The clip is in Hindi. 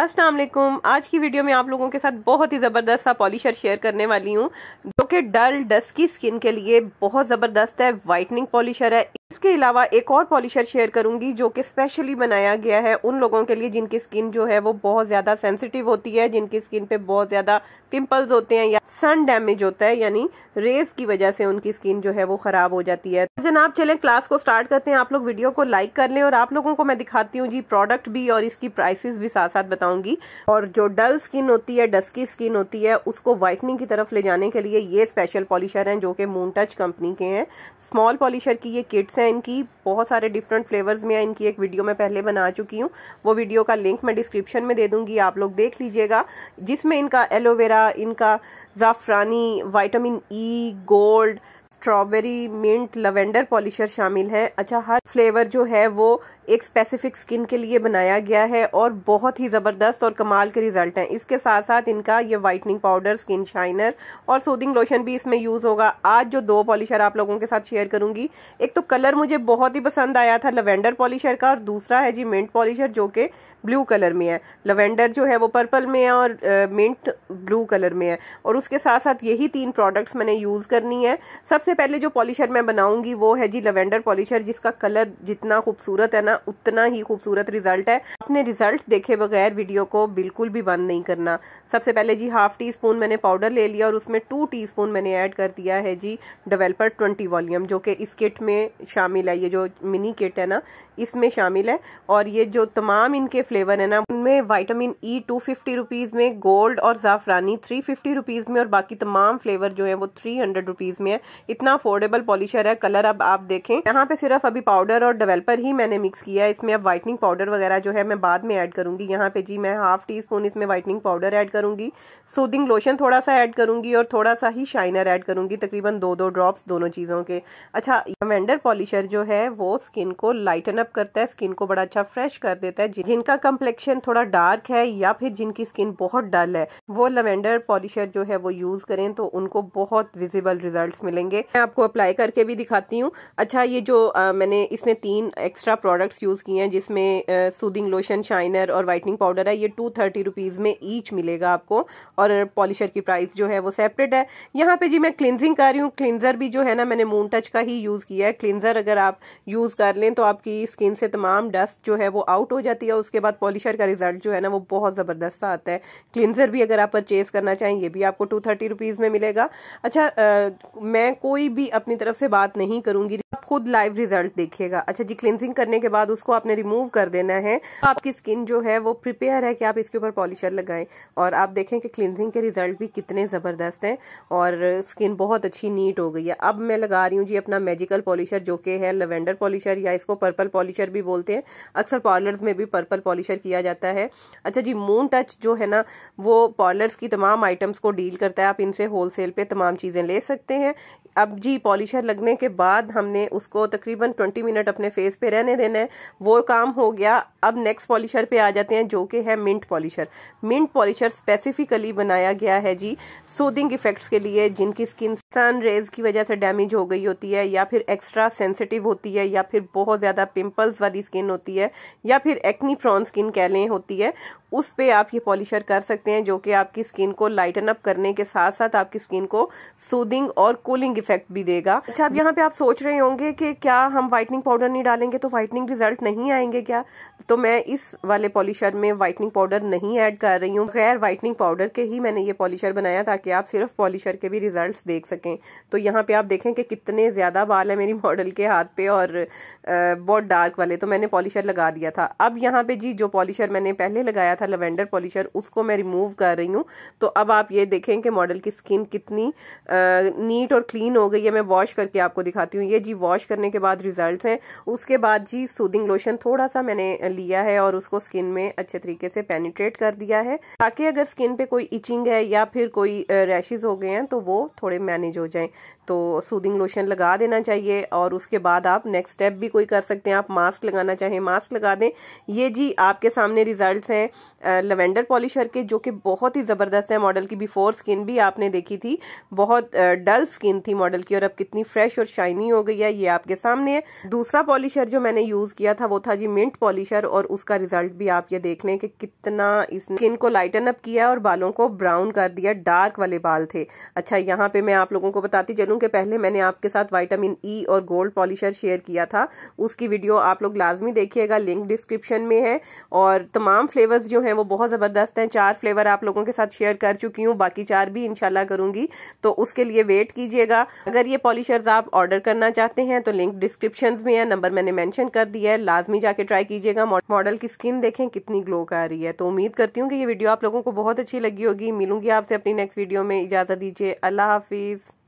अस्सलाम वालेकुम आज की वीडियो में आप लोगों के साथ बहुत ही ज़बरदस्त सा पॉलिशर शेयर करने वाली हूँ जो कि डल डस्की स्किन के लिए बहुत ज़बरदस्त है वाइटनिंग पॉलिशर है इसके अलावा एक और पॉलिशर शेयर करूंगी जो कि स्पेशली बनाया गया है उन लोगों के लिए जिनकी स्किन जो है वो बहुत ज़्यादा सेंसिटिव होती है जिनकी स्किन पे बहुत ज़्यादा पिंपल्स होते हैं या सन डैमेज होता है यानी रेस की वजह से उनकी स्किन जो है वो ख़राब हो जाती है तो जनाब चले क्लास को स्टार्ट करते हैं आप लोग वीडियो को लाइक कर लें और आप लोगों को मैं दिखाती हूँ जी प्रोडक्ट भी और इसकी प्राइसिस भी साथ साथ बताऊंगी और जो डल स्किन होती है डस्की स्किन होती है उसको व्हाइटनिंग की तरफ ले जाने के लिए ये स्पेशल पॉलिशर है जो कि मून टच कंपनी के हैं स्मॉल पॉलिशर की ये किट्स हैं इनकी बहुत सारे डिफरेंट फ्लेवर्स में इनकी एक वीडियो मैं पहले बना चुकी हूँ वो वीडियो का लिंक मैं डिस्क्रिप्शन में दे दूँगी आप लोग देख लीजिएगा जिसमें इनका एलोवेरा इनका ज़ाफ़रानी vitamin E gold strawberry mint lavender polisher शामिल है अच्छा हर फ्लेवर जो है वो एक स्पेसिफिक स्किन के लिए बनाया गया है और बहुत ही ज़बरदस्त और कमाल के रिजल्ट हैं इसके साथ साथ इनका ये वाइटनिंग पाउडर स्किन शाइनर और सूदिंग लोशन भी इसमें यूज़ होगा आज जो दो पॉलिशर आप लोगों के साथ शेयर करूंगी एक तो कलर मुझे बहुत ही पसंद आया था लवेंडर पॉलिशर का और दूसरा है जी मिंट पॉलिशर जो कि ब्लू कलर में है लवेंडर जो है वो पर्पल में है और मिंट ब्लू कलर में है और उसके साथ साथ यही तीन प्रोडक्ट्स मैंने यूज़ करनी है सबसे पहले जो पॉलिशर मैं बनाऊंगी वो है जी लवेंडर पॉलिशर जिसका कलर जितना खूबसूरत है ना उतना ही खूबसूरत रिजल्ट है अपने रिजल्ट देखे बगैर वीडियो को बिल्कुल भी बंद नहीं करना सबसे पहले जी हाफ टी स्पून मैंने पाउडर ले लिया और उसमें टू टी स्पून मैंने ऐड कर दिया है जी डेवलपर ट्वेंटी वॉल्यूम जो कि इस किट में शामिल है ये जो मिनी किट है ना इसमें शामिल है और ये जो तमाम इनके फ्लेवर है ना उनमें vitamin E two fifty rupees में गोल्ड और ज़ाफ़रानी थ्री फिफ्टी रुपीज़ में और बाकी तमाम फ्लेवर जो है वो थ्री हंड्रेड रुपीज़ में है इतना अफोर्डेबल पॉलिशर है कलर अब आप देखें यहाँ पे सिर्फ अभी पाउडर और डेवलपर ही मैंने मिक्स किया है इसमें अब वाइटनिंग पाउडर वगैरह जो है मैं बाद में ऐड करूँगी यहाँ पे जी मैं हाफ टी स्पून इसमें वाइटनिंग पाउडर ऐड कर करूँगी सूदिंग लोशन थोड़ा सा ऐड करूँगी और थोड़ा सा ही शाइनर ऐड करूँगी तकरीबन दो दो ड्रॉप्स दोनों चीज़ों के अच्छा लवेंडर पॉलिशर जो है वो स्किन को लाइटन अप करता है स्किन को बड़ा अच्छा फ्रेश कर देता है जिनका कम्प्लेक्शन थोड़ा डार्क है या फिर जिनकी स्किन बहुत डल है वो लवेंडर पॉलिशर जो है वो यूज़ करें तो उनको बहुत विजिबल रिजल्ट मिलेंगे मैं आपको अप्लाई करके भी दिखाती हूँ अच्छा ये जो आ, मैंने इसमें तीन एक्स्ट्रा प्रोडक्ट्स यूज़ किए हैं जिसमें सूदिंग लोशन शाइनर और वाइटनिंग पाउडर है ये टू थर्टी रुपीज़ में ईच मिलेगा मिलेगा आपको और पॉलिशर की प्राइस जो है वो सेपरेट है यहाँ पे जी मैं क्लिनजिंग कर रही हूँ क्लिनजर भी जो है ना मैंने मून टच का ही यूज़ किया है क्लिनजर अगर आप यूज़ कर लें तो आपकी स्किन से तमाम डस्ट जो है वो आउट हो जाती है उसके बाद पॉलिशर का रिजल्ट जो है ना वो बहुत ज़बरदस्त आता है क्लिनजर भी अगर आप परचेज़ करना चाहें ये भी आपको टू थर्टी रुपीज़ में मिलेगा अच्छा आ, मैं कोई भी अपनी तरफ से बात नहीं करूँगी खुद लाइव रिजल्ट देखिएगा अच्छा जी क्लिनजिंग करने के बाद उसको आपने रिमूव कर देना है आपकी स्किन जो है वो प्रिपेयर है कि आप इसके ऊपर पॉलिशर लगाएं और आप देखें कि क्लिनजिंग के रिजल्ट भी कितने ज़बरदस्त हैं और स्किन बहुत अच्छी नीट हो गई है अब मैं लगा रही हूँ जी अपना मेजिकल पॉलिशर जो कि है लेवेंडर पॉलिशर या इसको पर्पल पॉलिशर भी बोलते हैं अक्सर पार्लर्स में भी पर्पल पॉलिशर किया जाता है अच्छा जी मून टच जो है ना वो पार्लर्स की तमाम आइटम्स को डील करता है आप इनसे होलसेल पे तमाम चीज़ें ले सकते हैं अब जी पॉलिशर लगने के बाद हमने उसको तकरीबन ट्वेंटी मिनट अपने फेस पे रहने देना है वो काम हो गया अब नेक्स्ट पॉलिशर पे आ जाते हैं जो कि है mint polisher mint polisher specifically बनाया गया है जी सूदिंग इफेक्ट्स के लिए जिनकी स्किन सन रेज की वजह से डैमेज हो गई होती है या फिर एक्स्ट्रा सेंसिटिव होती है या फिर बहुत ज़्यादा पिंपल्स वाली स्किन होती है या फिर एक्नी प्रॉन स्किन कह लें होती है उस पे आप ये पॉलिशर कर सकते हैं जो कि आपकी स्किन को लाइटन अप करने के साथ साथ आपकी स्किन को सूदिंग और कूलिंग इफेक्ट भी देगा अच्छा अब यहाँ पे आप सोच रहे होंगे कि क्या हम वाइटनिंग पाउडर नहीं डालेंगे तो वाइटनिंग रिजल्ट नहीं आएंगे क्या तो मैं इस वाले पॉलिशर में वाइटनिंग पाउडर नहीं ऐड कर रही हूँ गैर वाइटनिंग पाउडर के ही मैंने ये पॉलिशर बनाया ताकि आप सिर्फ पॉलिशर के भी रिजल्ट देख सकें सकें तो यहाँ पे आप देखें कि कितने ज़्यादा बाल है मेरी मॉडल के हाथ पे और बहुत डार्क वाले तो मैंने पॉलिशर लगा दिया था अब यहाँ पे जी जो पॉलिशर मैंने पहले लगाया था लेवेंडर पॉलिशर उसको मैं रिमूव कर रही हूँ तो अब आप ये देखें कि मॉडल की स्किन कितनी नीट और क्लीन हो गई है मैं वॉश करके आपको दिखाती हूँ ये जी वॉश करने के बाद रिजल्ट हैं उसके बाद जी सूदिंग लोशन थोड़ा सा मैंने लिया है और उसको स्किन में अच्छे तरीके से पेनिट्रेट कर दिया है ताकि अगर स्किन पे कोई इचिंग है या फिर कोई रैशेज हो गए हैं तो वो थोड़े मैनेज मैनेज हो जाए तो सूदिंग लोशन लगा देना चाहिए और उसके बाद आप नेक्स्ट स्टेप भी कोई कर सकते हैं आप मास्क लगाना चाहें मास्क लगा दें ये जी आपके सामने रिजल्ट्स हैं लवेंडर पॉलिशर के जो कि बहुत ही ज़बरदस्त है मॉडल की बिफोर स्किन भी आपने देखी थी बहुत डल स्किन थी मॉडल की और अब कितनी फ्रेश और शाइनी हो गई है ये आपके सामने है दूसरा पॉलिशर जो मैंने यूज़ किया था वो था जी मिंट पॉलिशर और उसका रिजल्ट भी आप ये देख लें कि कितना इस स्किन को लाइटन अप किया और बालों को ब्राउन कर दिया डार्क वाले बाल थे अच्छा यहाँ पे मैं आप लोगों को बताती चलूँ के पहले मैंने आपके साथ वाइटामिन ई e और गोल्ड पॉलिशर शेयर किया था उसकी वीडियो आप लोग लाजमी देखिएगा लिंक डिस्क्रिप्शन में है और तमाम फ्लेवर्स जो हैं वो बहुत ज़बरदस्त हैं चार फ्लेवर आप लोगों के साथ शेयर कर चुकी हूँ बाकी चार भी इनशाला करूँगी तो उसके लिए वेट कीजिएगा अगर ये पॉलिशर्स आप ऑर्डर करना चाहते हैं तो लिंक डिस्क्रिप्शन में है नंबर मैंने मैंशन कर दिया है लाजमी जाके ट्राई कीजिएगा मॉडल की स्किन देखें कितनी ग्लो कर रही है तो उम्मीद करती हूँ कि ये वीडियो आप लोगों को बहुत अच्छी लगी होगी मिलूंगी आपसे अपनी नेक्स्ट वीडियो में इजाज़त दीजिए अल्लाह हाफिज़